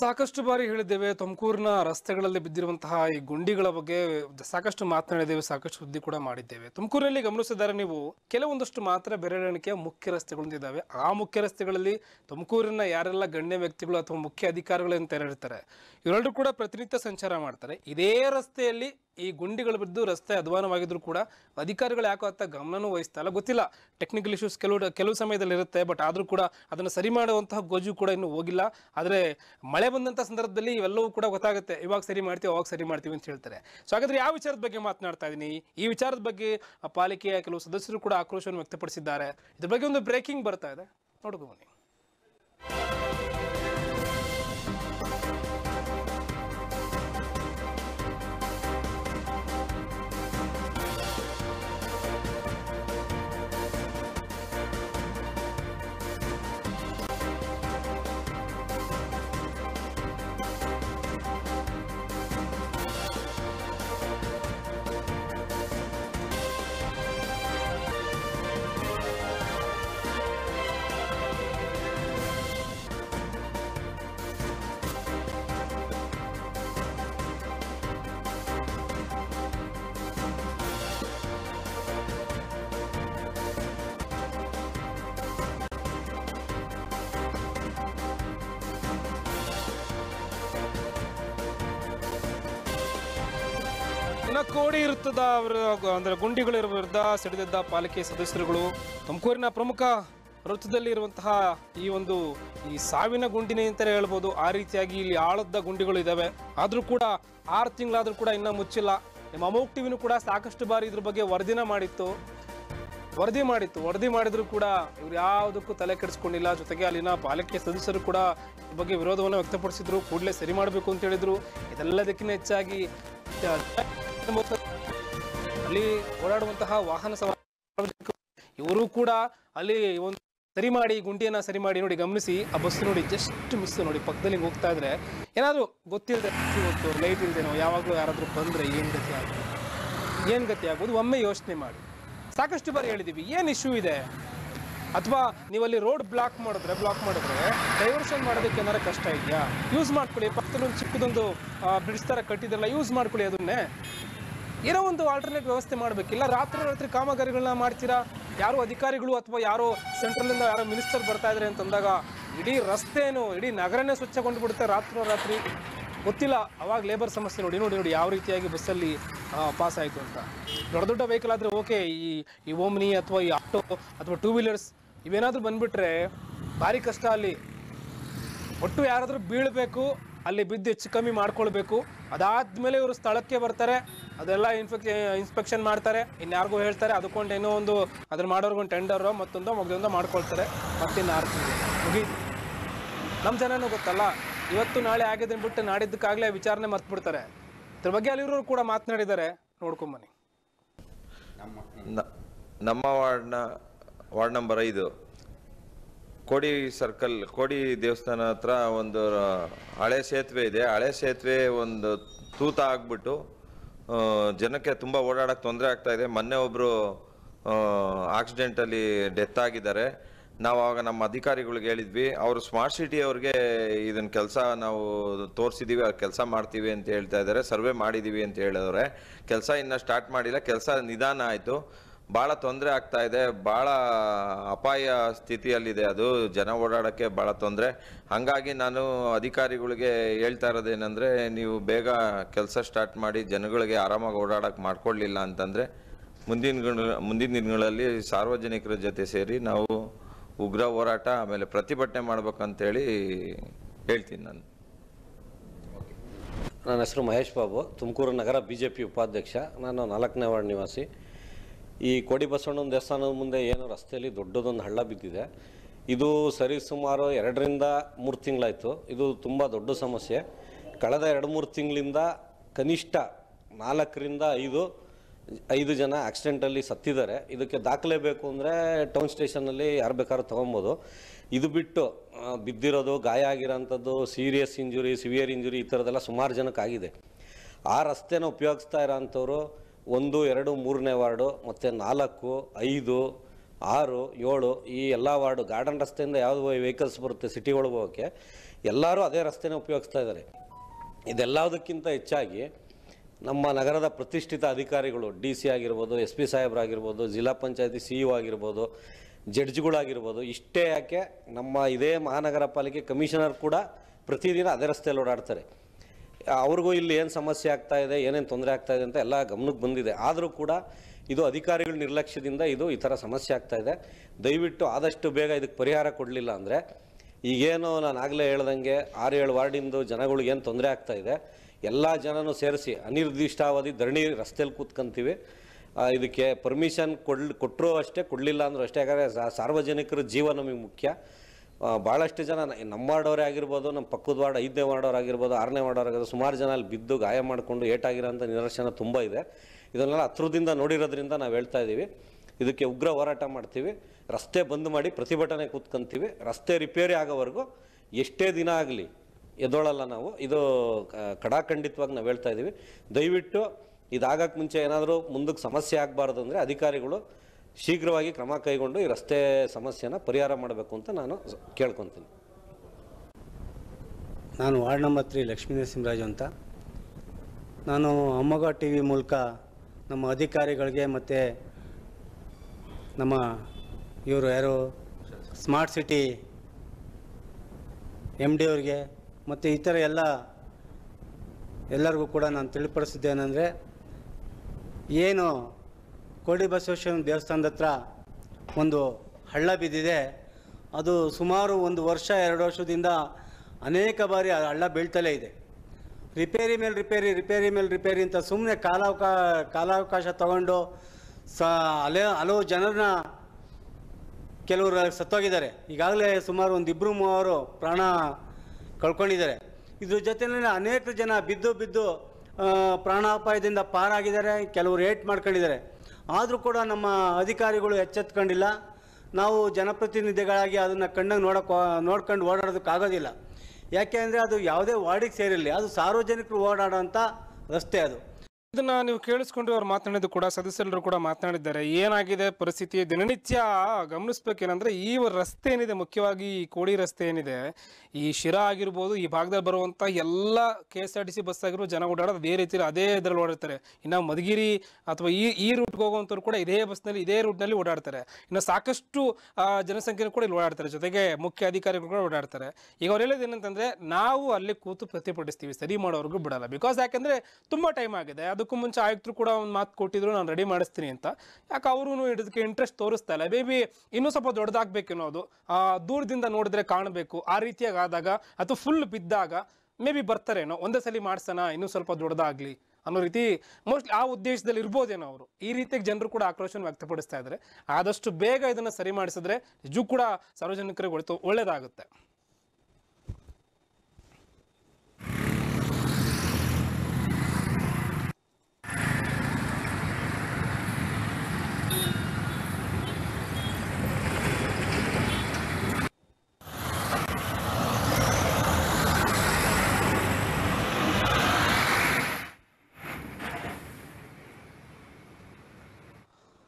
ಸಾಕಷ್ಟು ಬಾರಿ ಹೇಳಿದ್ದೇವೆ ತುಮಕೂರಿನ ರಸ್ತೆಗಳಲ್ಲಿ ಬಿದ್ದಿರುವಂತಹ ಈ ಗುಂಡಿಗಳ ಬಗ್ಗೆ ಸಾಕಷ್ಟು ಮಾತನಾಡಿದ್ದೇವೆ ಸಾಕಷ್ಟು ಸುದ್ದಿ ಕೂಡ ಮಾಡಿದ್ದೇವೆ ತುಮಕೂರಿನಲ್ಲಿ ಗಮನಿಸಿದ್ದಾರೆ ನೀವು ಕೆಲವೊಂದಷ್ಟು ಮಾತ್ರ ಬೆರಳೆಣಿಕೆಯ ಮುಖ್ಯ ರಸ್ತೆಗಳೊಂದಿದ್ದಾವೆ ಆ ಮುಖ್ಯ ರಸ್ತೆಗಳಲ್ಲಿ ತುಮಕೂರಿನ ಯಾರೆಲ್ಲ ಗಣ್ಯ ವ್ಯಕ್ತಿಗಳು ಅಥವಾ ಮುಖ್ಯ ಅಧಿಕಾರಿಗಳು ಅಂತ ಹೇಳಿರ್ತಾರೆ ಇವರೆಲ್ಲರೂ ಕೂಡ ಪ್ರತಿನಿತ್ಯ ಸಂಚಾರ ಮಾಡ್ತಾರೆ ಇದೇ ರಸ್ತೆಯಲ್ಲಿ ಈ ಗುಂಡಿಗಳು ಬಿದ್ದು ರಸ್ತೆ ಅಧ್ವಾನವಾಗಿದ್ರು ಕೂಡ ಅಧಿಕಾರಿಗಳು ಯಾಕೋ ಅತ್ತ ಗಮನನೂ ಇಲ್ಲ ಗೊತ್ತಿಲ್ಲ ಟೆಕ್ನಿಕಲ್ ಇಶ್ಯೂಸ್ ಕೆಲವು ಕೆಲವು ಸಮಯದಲ್ಲಿ ಇರುತ್ತೆ ಬಟ್ ಆದರೂ ಕೂಡ ಅದನ್ನು ಸರಿ ಮಾಡುವಂತಹ ಗೊಜು ಕೂಡ ಇನ್ನೂ ಹೋಗಿಲ್ಲ ಆದರೆ ಮಳೆ ಬಂದಂಥ ಸಂದರ್ಭದಲ್ಲಿ ಇವೆಲ್ಲವೂ ಕೂಡ ಗೊತ್ತಾಗುತ್ತೆ ಇವಾಗ ಸರಿ ಮಾಡ್ತೀವಿ ಅವಾಗ ಸರಿ ಮಾಡ್ತೀವಿ ಅಂತ ಹೇಳ್ತಾರೆ ಸೊ ಹಾಗಾದ್ರೆ ಯಾವ ವಿಚಾರದ ಬಗ್ಗೆ ಮಾತನಾಡ್ತಾ ಇದ್ದೀನಿ ಈ ವಿಚಾರದ ಬಗ್ಗೆ ಪಾಲಿಕೆಯ ಕೆಲವು ಸದಸ್ಯರು ಕೂಡ ಆಕ್ರೋಶವನ್ನು ವ್ಯಕ್ತಪಡಿಸಿದ್ದಾರೆ ಇದ್ರ ಬಗ್ಗೆ ಒಂದು ಬ್ರೇಕಿಂಗ್ ಬರ್ತಾ ಇದೆ ನೋಡ್ಕೊ ಬನ್ನಿ ಕೋಡಿ ಇರ್ತದ ಅವರ ಅಂದರೆ ಗುಂಡಿಗಳ ವಿರುದ್ಧ ಸಿಡಿದಿದ್ದ ಪಾಲಿಕೆ ಸದಸ್ಯರುಗಳು ತುಮಕೂರಿನ ಪ್ರಮುಖ ವೃತ್ತದಲ್ಲಿ ಇರುವಂತಹ ಈ ಒಂದು ಈ ಸಾವಿನ ಗುಂಡಿನೇ ಅಂತಲೇ ಹೇಳ್ಬೋದು ಆ ರೀತಿಯಾಗಿ ಇಲ್ಲಿ ಆಳದ್ದ ಗುಂಡಿಗಳು ಇದ್ದಾವೆ ಆದರೂ ಕೂಡ ಆರು ತಿಂಗಳಾದರೂ ಕೂಡ ಇನ್ನೂ ಮುಚ್ಚಿಲ್ಲ ನಿಮ್ಮ ಅಮೋಕ್ ಟಿವಿನೂ ಕೂಡ ಸಾಕಷ್ಟು ಬಾರಿ ಇದ್ರ ಬಗ್ಗೆ ವರದಿನ ಮಾಡಿತ್ತು ವರದಿ ಮಾಡಿತ್ತು ವರದಿ ಮಾಡಿದ್ರು ಕೂಡ ಇವ್ರು ಯಾವುದಕ್ಕೂ ತಲೆ ಕೆಡಿಸ್ಕೊಂಡಿಲ್ಲ ಜೊತೆಗೆ ಅಲ್ಲಿನ ಪಾಲಿಕೆ ಸದಸ್ಯರು ಕೂಡ ಇದ್ರ ಬಗ್ಗೆ ವಿರೋಧವನ್ನು ವ್ಯಕ್ತಪಡಿಸಿದ್ರು ಕೂಡಲೇ ಸರಿ ಮಾಡಬೇಕು ಅಂತ ಹೇಳಿದ್ರು ಇದೆಲ್ಲದಕ್ಕಿಂತ ಹೆಚ್ಚಾಗಿ ಅಲ್ಲಿ ಓಡಾಡುವಂತಹ ವಾಹನ ಸವಾರರು ಇವರು ಕೂಡ ಅಲ್ಲಿ ಒಂದು ಸರಿ ಮಾಡಿ ಗುಂಡಿಯನ್ನ ಸರಿ ಮಾಡಿ ನೋಡಿ ಗಮನಿಸಿ ಆ ಬಸ್ ನೋಡಿ ಜಸ್ಟ್ ಮಿಸ್ ನೋಡಿ ಪಕ್ಕದಲ್ಲಿ ಹೋಗ್ತಾ ಇದ್ರೆ ಏನಾದ್ರು ಗೊತ್ತಿಲ್ಲದೆ ಲೈಟ್ ಇಲ್ದೇನೋ ಯಾವಾಗಲೂ ಯಾರಾದ್ರೂ ಬಂದ್ರೆ ಏನ್ ಗತಿ ಆಗುತ್ತೆ ಏನ್ ಗತಿ ಆಗ್ಬೋದು ಒಮ್ಮೆ ಯೋಚನೆ ಮಾಡಿ ಸಾಕಷ್ಟು ಬಾರಿ ಹೇಳಿದೀವಿ ಏನ್ ಇಶ್ಯೂ ಇದೆ ಅಥವಾ ನೀವಲ್ಲಿ ರೋಡ್ ಬ್ಲಾಕ್ ಮಾಡಿದ್ರೆ ಬ್ಲಾಕ್ ಮಾಡಿದ್ರೆ ಡೈವರ್ಷನ್ ಮಾಡೋದಕ್ಕೆ ಏನಾರ ಕಷ್ಟ ಇದೆಯಾ ಯೂಸ್ ಮಾಡ್ಕೊಳ್ಳಿ ಒಂದು ಚಿಕ್ಕದೊಂದು ಬ್ರಿಡ್ಜ್ ಥರ ಕಟ್ಟಿದ್ರಲ್ಲ ಯೂಸ್ ಮಾಡ್ಕೊಳ್ಳಿ ಅದನ್ನೇ ಏನೋ ಒಂದು ಆಲ್ಟರ್ನೇಟ್ ವ್ಯವಸ್ಥೆ ಮಾಡಬೇಕಿಲ್ಲ ರಾತ್ರಿ ರಾತ್ರಿ ಕಾಮಗಾರಿಗಳನ್ನ ಮಾಡ್ತೀರಾ ಯಾರೋ ಅಧಿಕಾರಿಗಳು ಅಥವಾ ಯಾರೋ ಸೆಂಟ್ರಲಿಂದ ಯಾರೋ ಮಿನಿಸ್ಟರ್ ಬರ್ತಾ ಇದ್ದಾರೆ ಅಂತಂದಾಗ ಇಡೀ ರಸ್ತೆಯೂ ಇಡೀ ನಗರನೇ ಸ್ವಚ್ಛಗೊಂಡು ಬಿಡುತ್ತೆ ರಾತ್ರಿ ರಾತ್ರಿ ಗೊತ್ತಿಲ್ಲ ಅವಾಗ ಲೇಬರ್ ಸಮಸ್ಯೆ ನೋಡಿ ನೋಡಿ ನೋಡಿ ಯಾವ ರೀತಿಯಾಗಿ ಬಸ್ಸಲ್ಲಿ ಪಾಸ್ ಆಯಿತು ಅಂತ ದೊಡ್ಡ ದೊಡ್ಡ ವೆಹಿಕಲ್ ಆದರೆ ಓಕೆ ಈ ಈ ಓಮ್ನಿ ಅಥವಾ ಈ ಆಟೋ ಅಥವಾ ಟೂ ವೀಲರ್ಸ್ ಇವೇನಾದರೂ ಬಂದುಬಿಟ್ರೆ ಭಾರಿ ಕಷ್ಟ ಅಲ್ಲಿ ಒಟ್ಟು ಯಾರಾದರೂ ಬೀಳಬೇಕು ಅಲ್ಲಿ ಬಿದ್ದು ಹೆಚ್ಚು ಕಮ್ಮಿ ಮಾಡ್ಕೊಳ್ಬೇಕು ಅದಾದ್ಮೇಲೆ ಇವರು ಸ್ಥಳಕ್ಕೆ ಬರ್ತಾರೆ ಅದೆಲ್ಲ ಇನ್ಫೆಕ್ ಇನ್ಸ್ಪೆಕ್ಷನ್ ಮಾಡ್ತಾರೆ ಇನ್ಯಾರಿಗೂ ಹೇಳ್ತಾರೆ ಅದಕ್ಕೊಂಡು ಏನೋ ಒಂದು ಅದ್ರ ಮಾಡೋರ್ಗೊಂದು ಟೆಂಡರ್ ಮತ್ತೊಂದು ಮಗದೊಂದು ಮಾಡ್ಕೊಳ್ತಾರೆ ಮತ್ತಿನ್ನು ಆರು ಮುಗಿ ನಮ್ಮ ಜನನೂ ಗೊತ್ತಲ್ಲ ಇವತ್ತು ನಾಳೆ ಆಗಿದ್ದನ್ನು ಬಿಟ್ಟು ನಾಡಿದ್ದಕ್ಕಾಗಲೇ ವಿಚಾರಣೆ ಬಿಡ್ತಾರೆ ಇದ್ರ ಬಗ್ಗೆ ಅಲ್ಲಿರೋರು ಕೂಡ ಮಾತನಾಡಿದ್ದಾರೆ ನೋಡ್ಕೊಂಬನ್ನಿ ನಮ್ಮ ವಾರ್ಡ್ನ ವಾರ್ಡ್ ನಂಬರ್ ಐದು ಕೋಡಿ ಸರ್ಕಲ್ ಕೋಡಿ ದೇವಸ್ಥಾನ ಹತ್ರ ಒಂದು ಹಳೆ ಸೇತುವೆ ಇದೆ ಹಳೆ ಸೇತುವೆ ಒಂದು ತೂತ ಆಗ್ಬಿಟ್ಟು ಜನಕ್ಕೆ ತುಂಬ ಓಡಾಡೋಕ್ಕೆ ತೊಂದರೆ ಆಗ್ತಾ ಇದೆ ಮೊನ್ನೆ ಒಬ್ಬರು ಆಕ್ಸಿಡೆಂಟಲ್ಲಿ ಡೆತ್ ಆಗಿದ್ದಾರೆ ನಾವು ಆವಾಗ ನಮ್ಮ ಅಧಿಕಾರಿಗಳಿಗೆ ಹೇಳಿದ್ವಿ ಅವರು ಸ್ಮಾರ್ಟ್ ಸಿಟಿ ಅವ್ರಿಗೆ ಇದನ್ನ ಕೆಲಸ ನಾವು ತೋರಿಸಿದೀವಿ ಅವ್ರು ಕೆಲಸ ಮಾಡ್ತೀವಿ ಅಂತ ಹೇಳ್ತಾ ಇದ್ದಾರೆ ಸರ್ವೆ ಮಾಡಿದ್ದೀವಿ ಅಂತ ಹೇಳಿದವ್ರೆ ಕೆಲಸ ಇನ್ನೂ ಸ್ಟಾರ್ಟ್ ಮಾಡಿಲ್ಲ ಕೆಲಸ ನಿಧಾನ ಆಯಿತು ಭಾಳ ತೊಂದರೆ ಆಗ್ತಾ ಇದೆ ಭಾಳ ಅಪಾಯ ಸ್ಥಿತಿಯಲ್ಲಿದೆ ಅದು ಜನ ಓಡಾಡೋಕ್ಕೆ ಭಾಳ ತೊಂದರೆ ಹಾಗಾಗಿ ನಾನು ಅಧಿಕಾರಿಗಳಿಗೆ ಹೇಳ್ತಾ ಇರೋದೇನೆಂದರೆ ನೀವು ಬೇಗ ಕೆಲಸ ಸ್ಟಾರ್ಟ್ ಮಾಡಿ ಜನಗಳಿಗೆ ಆರಾಮಾಗಿ ಓಡಾಡೋಕ್ಕೆ ಮಾಡಿಕೊಡ್ಲಿಲ್ಲ ಅಂತಂದರೆ ಮುಂದಿನ ಮುಂದಿನ ದಿನಗಳಲ್ಲಿ ಸಾರ್ವಜನಿಕರ ಜೊತೆ ಸೇರಿ ನಾವು ಉಗ್ರ ಹೋರಾಟ ಆಮೇಲೆ ಪ್ರತಿಭಟನೆ ಮಾಡ್ಬೇಕಂತೇಳಿ ಹೇಳ್ತೀನಿ ನಾನು ನನ್ನ ಹೆಸರು ಮಹೇಶ್ ಬಾಬು ತುಮಕೂರು ನಗರ ಬಿ ಜೆ ಪಿ ಉಪಾಧ್ಯಕ್ಷ ನಾನು ನಾಲ್ಕನೇ ವಾರ್ಡ್ ನಿವಾಸಿ ಈ ಕೋಡಿ ಬಸವಣ್ಣನ ದೇವಸ್ಥಾನದ ಮುಂದೆ ಏನು ರಸ್ತೆಯಲ್ಲಿ ದೊಡ್ಡದೊಂದು ಹಳ್ಳ ಬಿದ್ದಿದೆ ಇದು ಸರಿ ಸುಮಾರು ಎರಡರಿಂದ ಮೂರು ತಿಂಗಳಾಯಿತು ಇದು ತುಂಬ ದೊಡ್ಡ ಸಮಸ್ಯೆ ಕಳೆದ ಎರಡು ಮೂರು ತಿಂಗಳಿಂದ ಕನಿಷ್ಠ ನಾಲ್ಕರಿಂದ ಐದು ಐದು ಜನ ಆಕ್ಸಿಡೆಂಟಲ್ಲಿ ಸತ್ತಿದ್ದಾರೆ ಇದಕ್ಕೆ ದಾಖಲೆ ಬೇಕು ಅಂದರೆ ಟೌನ್ ಸ್ಟೇಷನಲ್ಲಿ ಯಾರು ಬೇಕಾದ್ರೂ ತೊಗೊಬೋದು ಇದು ಬಿಟ್ಟು ಬಿದ್ದಿರೋದು ಗಾಯ ಆಗಿರೋಂಥದ್ದು ಸೀರಿಯಸ್ ಇಂಜುರಿ ಸಿವಿಯರ್ ಇಂಜುರಿ ಈ ಥರದ್ದೆಲ್ಲ ಸುಮಾರು ಜನಕ್ಕಾಗಿದೆ ಆ ರಸ್ತೆನ ಉಪಯೋಗಿಸ್ತಾ ಇರೋಂಥವ್ರು ಒಂದು ಎರಡು ಮೂರನೇ ವಾರ್ಡು ಮತ್ತು ನಾಲ್ಕು ಐದು ಆರು ಏಳು ಈ ಎಲ್ಲ ವಾರ್ಡು ಗಾರ್ಡನ್ ರಸ್ತೆಯಿಂದ ಯಾವುದು ವೆಹಿಕಲ್ಸ್ ಬರುತ್ತೆ ಸಿಟಿ ಒಳಗೆ ಹೋಗೋಕ್ಕೆ ಎಲ್ಲರೂ ಅದೇ ರಸ್ತೆನೇ ಉಪಯೋಗಿಸ್ತಾ ಇದ್ದಾರೆ ಇದೆಲ್ಲದಕ್ಕಿಂತ ಹೆಚ್ಚಾಗಿ ನಮ್ಮ ನಗರದ ಪ್ರತಿಷ್ಠಿತ ಅಧಿಕಾರಿಗಳು ಡಿ ಸಿ ಆಗಿರ್ಬೋದು ಎಸ್ ಪಿ ಸಾಹೇಬ್ರಾಗಿರ್ಬೋದು ಜಿಲ್ಲಾ ಪಂಚಾಯತಿ ಸಿ ಇ ಆಗಿರ್ಬೋದು ಜಡ್ಜ್ಗಳಾಗಿರ್ಬೋದು ಇಷ್ಟೇ ಯಾಕೆ ನಮ್ಮ ಇದೇ ಮಹಾನಗರ ಪಾಲಿಕೆ ಕಮಿಷನರ್ ಕೂಡ ಪ್ರತಿದಿನ ಅದೇ ರಸ್ತೆಯಲ್ಲಿ ಓಡಾಡ್ತಾರೆ ಅವ್ರಿಗೂ ಇಲ್ಲಿ ಏನು ಸಮಸ್ಯೆ ಆಗ್ತಾ ಇದೆ ಏನೇನು ತೊಂದರೆ ಆಗ್ತಾ ಇದೆ ಅಂತ ಎಲ್ಲ ಗಮನಕ್ಕೆ ಬಂದಿದೆ ಆದರೂ ಕೂಡ ಇದು ಅಧಿಕಾರಿಗಳ ನಿರ್ಲಕ್ಷ್ಯದಿಂದ ಇದು ಈ ಥರ ಸಮಸ್ಯೆ ಆಗ್ತಾ ಇದೆ ದಯವಿಟ್ಟು ಆದಷ್ಟು ಬೇಗ ಇದಕ್ಕೆ ಪರಿಹಾರ ಕೊಡಲಿಲ್ಲ ಅಂದರೆ ಈಗೇನು ನಾನು ಆಗಲೇ ಹೇಳ್ದಂಗೆ ಆರು ಏಳು ವಾರ್ಡಿಂದು ಜನಗಳಿಗೆ ಏನು ತೊಂದರೆ ಆಗ್ತಾ ಇದೆ ಎಲ್ಲ ಜನನೂ ಸೇರಿಸಿ ಅನಿರ್ದಿಷ್ಟಾವಧಿ ಧರಣಿ ರಸ್ತೆಯಲ್ಲಿ ಕೂತ್ಕೊಂತೀವಿ ಇದಕ್ಕೆ ಪರ್ಮಿಷನ್ ಕೊಡ್ ಕೊಟ್ಟರು ಅಷ್ಟೇ ಕೊಡಲಿಲ್ಲ ಅಂದರೂ ಅಷ್ಟೇ ಯಾಕಂದರೆ ಸಾರ್ವಜನಿಕರ ಜೀವ ನಮಗೆ ಮುಖ್ಯ ಭಾಳಷ್ಟು ಜನ ನಮ್ಮ ವಾರ್ಡವರೇ ಆಗಿರ್ಬೋದು ನಮ್ಮ ಪಕ್ಕದ ವಾರ್ಡ್ ಐದನೇ ಆಗಿರ್ಬೋದು ಆರನೇ ಆಗಿರೋದು ಸುಮಾರು ಜನ ಅಲ್ಲಿ ಬಿದ್ದು ಗಾಯ ಮಾಡಿಕೊಂಡು ಏಟಾಗಿರೋಂಥ ನಿದರ್ಶನ ತುಂಬ ಇದೆ ಇದನ್ನೆಲ್ಲ ಹತ್ರದಿಂದ ನೋಡಿರೋದ್ರಿಂದ ನಾವು ಹೇಳ್ತಾ ಇದ್ದೀವಿ ಇದಕ್ಕೆ ಉಗ್ರ ಹೋರಾಟ ಮಾಡ್ತೀವಿ ರಸ್ತೆ ಬಂದ್ ಮಾಡಿ ಪ್ರತಿಭಟನೆ ಕೂತ್ಕೊಂತೀವಿ ರಸ್ತೆ ರಿಪೇರಿ ಆಗೋವರೆಗೂ ಎಷ್ಟೇ ದಿನ ಆಗಲಿ ಎದೊಳಲ್ಲ ನಾವು ಇದು ಕಡಾಖಂಡಿತವಾಗಿ ನಾವು ಹೇಳ್ತಾ ಇದ್ದೀವಿ ದಯವಿಟ್ಟು ಇದಾಗಕ್ಕೆ ಮುಂಚೆ ಏನಾದರೂ ಮುಂದಕ್ಕೆ ಸಮಸ್ಯೆ ಆಗಬಾರ್ದು ಅಂದರೆ ಅಧಿಕಾರಿಗಳು ಶೀಘ್ರವಾಗಿ ಕ್ರಮ ಕೈಗೊಂಡು ಈ ರಸ್ತೆ ಸಮಸ್ಯೆನ ಪರಿಹಾರ ಮಾಡಬೇಕು ಅಂತ ನಾನು ಕೇಳ್ಕೊತೀನಿ ನಾನು ward number three Lakshmi Narasimharaju ಅಂತ ನಾನು ಅಮ್ಮಗ ಟಿ ವಿ ಮೂಲಕ ನಮ್ಮ ಅಧಿಕಾರಿಗಳಿಗೆ ಮತ್ತು ನಮ್ಮ ಇವರು ಯಾರು ಸ್ಮಾರ್ಟ್ ಸಿಟಿ ಎಮ್ ಡಿ ಅವ್ರಿಗೆ ಮತ್ತು ಇತರ ಎಲ್ಲ ಎಲ್ಲರಿಗೂ ಕೂಡ ನಾನು ತಿಳಿಪಡಿಸಿದ್ದೇನೆಂದರೆ ಏನು ಕೋಡಿ ಬಸವೇಶ್ವರನ ದೇವಸ್ಥಾನದ ಹತ್ರ ಒಂದು ಹಳ್ಳ ಬಿದ್ದಿದೆ ಅದು ಸುಮಾರು ಒಂದು ವರ್ಷ ಎರಡು ವರ್ಷದಿಂದ ಅನೇಕ ಬಾರಿ ಹಳ್ಳ ಬೀಳ್ತಲೇ ಇದೆ ರಿಪೇರಿ ಮೇಲೆ ರಿಪೇರಿ ರಿಪೇರಿ ಮೇಲೆ ರಿಪೇರಿ ಅಂತ ಸುಮ್ಮನೆ ಕಾಲಾವಕಾ ಕಾಲಾವಕಾಶ ತಗೊಂಡು ಸ ಅಲೆ ಹಲವು ಜನರನ್ನ ಕೆಲವರು ಸತ್ತೋಗಿದ್ದಾರೆ ಈಗಾಗಲೇ ಸುಮಾರು ಒಂದು ಇಬ್ಬರು ಮೂವರು ಪ್ರಾಣ ಕಳ್ಕೊಂಡಿದ್ದಾರೆ ಇದ್ರ ಜೊತೆಯಲ್ಲಿ ಅನೇಕ ಜನ ಬಿದ್ದು ಬಿದ್ದು ಪ್ರಾಣಾಪಾಯದಿಂದ ಪಾರಾಗಿದ್ದಾರೆ ಕೆಲವರು ಏಟ್ ಮಾಡ್ಕೊಂಡಿದ್ದಾರೆ ಆದರೂ ಕೂಡ ನಮ್ಮ ಅಧಿಕಾರಿಗಳು ಎಚ್ಚೆತ್ಕೊಂಡಿಲ್ಲ ನಾವು ಜನಪ್ರತಿನಿಧಿಗಳಾಗಿ ಅದನ್ನು ಕಣ್ಣಗೆ ನೋಡಕ್ಕೆ ನೋಡ್ಕೊಂಡು ಓಡಾಡೋದಕ್ಕಾಗೋದಿಲ್ಲ ಯಾಕೆ ಅಂದರೆ ಅದು ಯಾವುದೇ ವಾರ್ಡಿಗೆ ಸೇರಿರಲಿ ಅದು ಸಾರ್ವಜನಿಕರು ಓಡಾಡೋಂಥ ರಸ್ತೆ ಅದು ಇದನ್ನ ನೀವು ಕೇಳಿಸ್ಕೊಂಡು ಅವ್ರು ಮಾತನಾಡಿದ್ದು ಕೂಡ ಸದಸ್ಯರೆಲ್ಲರೂ ಕೂಡ ಮಾತನಾಡಿದ್ದಾರೆ ಏನಾಗಿದೆ ಪರಿಸ್ಥಿತಿ ದಿನನಿತ್ಯ ಗಮನಿಸ್ಬೇಕೇನಂದ್ರೆ ಈ ರಸ್ತೆ ಏನಿದೆ ಮುಖ್ಯವಾಗಿ ಈ ಕೋಡಿ ರಸ್ತೆ ಏನಿದೆ ಈ ಶಿರಾ ಆಗಿರ್ಬೋದು ಈ ಭಾಗದಲ್ಲಿ ಬರುವಂತ ಎಲ್ಲ K S R T C bus ಆಗಿರೋ ಜನ ಓಡಾಡೋದು ಅದೇ ರೀತಿ ಅದೇ ಇದರಲ್ಲಿ ಓಡಾಡ್ತಾರೆ ಇನ್ನು ಮಧುಗಿರಿ ಅಥವಾ ಈ ಈ ರೂಟ್ಗೆ ಹೋಗುವಂಥವ್ರು ಕೂಡ ಇದೇ ಬಸ್ನಲ್ಲಿ ಇದೇ ರೂಟ್ನಲ್ಲಿ ಓಡಾಡ್ತಾರೆ ಇನ್ನು ಸಾಕಷ್ಟು ಜನಸಂಖ್ಯೆ ಕೂಡ ಇಲ್ಲಿ ಓಡಾಡ್ತಾರೆ ಜೊತೆಗೆ ಮುಖ್ಯ ಅಧಿಕಾರಿಗಳು ಕೂಡ ಓಡಾಡ್ತಾರೆ ಈಗ ಅವ್ರು ಹೇಳೋದು ಏನಂತಂದ್ರೆ ನಾವು ಅಲ್ಲಿ ಕೂತು ಪ್ರತಿಭಟಿಸ್ತೀವಿ ಸರಿ ಮಾಡೋವರೆಗೂ ಬಿಡಲ್ಲ ಬಿಕಾಸ್ ಯಾಕೆಂದ್ರೆ ತುಂಬ ಟೈಮ್ ಆಗಿದೆ ಅದಕ್ಕೂ ಮುಂಚೆ ಆಯುಕ್ತರು ಕೂಡ ಒಂದು ಮಾತು ಕೊಟ್ಟಿದ್ರು ನಾನು ರೆಡಿ ಮಾಡಿಸ್ತೀನಿ ಅಂತ ಯಾಕೆ ಅವರು ಇದಕ್ಕೆ ಇಂಟ್ರೆಸ್ಟ್ ತೋರಿಸ್ತಾ ಇಲ್ಲ ಬೇಬಿ ಇನ್ನೂ ಸ್ವಲ್ಪ ದೊಡ್ಡದಾಗಬೇಕೇನೋ ಅದು ದೂರದಿಂದ ನೋಡಿದ್ರೆ ಕಾಣಬೇಕು ಆ ರೀತಿಯಾಗಿ ಆದಾಗ ಅಥವಾ ಫುಲ್ ಬಿದ್ದಾಗ ಮೇ ಬಿ ಬರ್ತಾರೇನೋ ಒಂದೇ ಸಲ ಮಾಡಿಸೋಣ ಇನ್ನೂ ಸ್ವಲ್ಪ ದೊಡ್ಡದಾಗಲಿ ಅನ್ನೋ ರೀತಿ ಮೋಸ್ಟ್ಲಿ ಆ ಉದ್ದೇಶದಲ್ಲಿ ಇರ್ಬೋದೇನೋ ಅವರು ಈ ರೀತಿಯಾಗಿ ಜನರು ಕೂಡ ಆಕ್ರೋಶನ ವ್ಯಕ್ತಪಡಿಸ್ತಾ ಇದ್ದಾರೆ ಆದಷ್ಟು ಬೇಗ ಇದನ್ನು ಸರಿ ಮಾಡಿಸಿದ್ರೆ ನಿಜ ಕೂಡ ಸಾರ್ವಜನಿಕರಿಗೆ ಒಳ್ಳೆಯದಾಗುತ್ತೆ